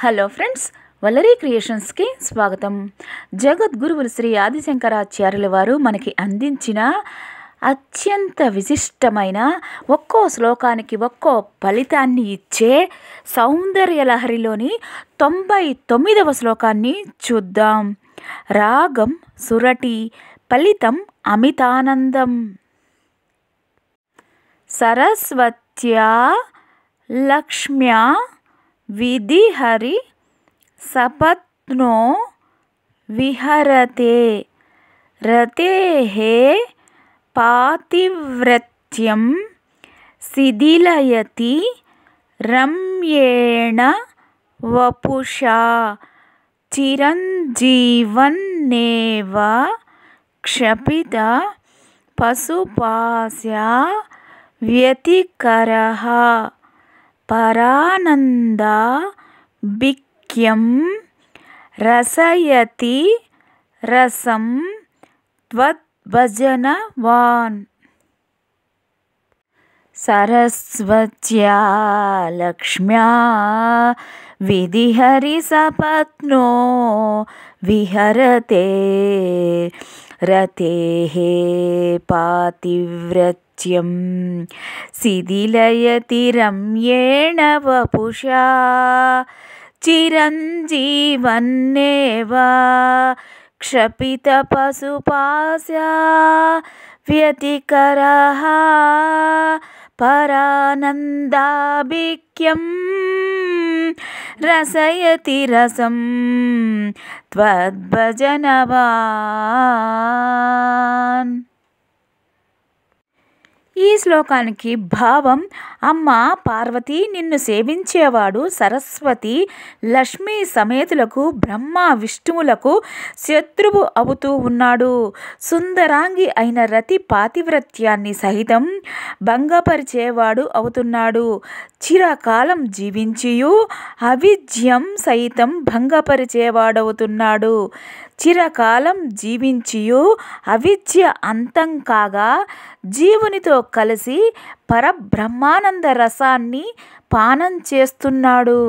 hello friends Vallari క్రియేషన్స్కి స్వాగతం జగద్గురువులు శ్రీ ఆదిశంకరాచార్యుల వారు మనకి అందించిన అత్యంత విశిష్టమైన ఒక్కో శ్లోకానికి ఒక్కో ఫలితాన్ని ఇచ్చే సౌందర్య లహరిలోని తొంభై తొమ్మిదవ శ్లోకాన్ని చూద్దాం రాగం సురటి ఫలితం అమితానందం సరస్వత్యా లక్ష్మ్యా सपत्नो विहरते रतेः पातिव्रत्यं शिथिलयति रम्येण वपुषा चिरञ्जीवन्नेव क्षपित पशुपास्या व्यतिकरः परानन्दाभिख्यं रसयति रसं त्वद्भजनवान् सरस्वत्या लक्ष्म्या विधिहरिसपत्नो विहरते रतेः पातिव्रत राज्यं शिथिलयति रम्येण वपुषा चिरञ्जीवन्नेव क्षपितपशुपास्या व्यतिकरः परानन्दाभिख्यं रसयति रसं त्वद्भजनवान् ఈ శ్లోకానికి భావం అమ్మ పార్వతి నిన్ను సేవించేవాడు సరస్వతి లక్ష్మీ సమేతులకు బ్రహ్మ విష్ణువులకు శత్రువు అవుతూ ఉన్నాడు సుందరాంగి అయిన రతి పాతివ్రత్యాన్ని సహితం భంగపరిచేవాడు అవుతున్నాడు చిరకాలం జీవించియు అవిద్యం సహితం భంగపరిచేవాడవుతున్నాడు చిరకాలం జీవించియు అవిద్య అంతం కాగా జీవునితో కలిసి పరబ్రహ్మానంద రసాన్ని పానం చేస్తున్నాడు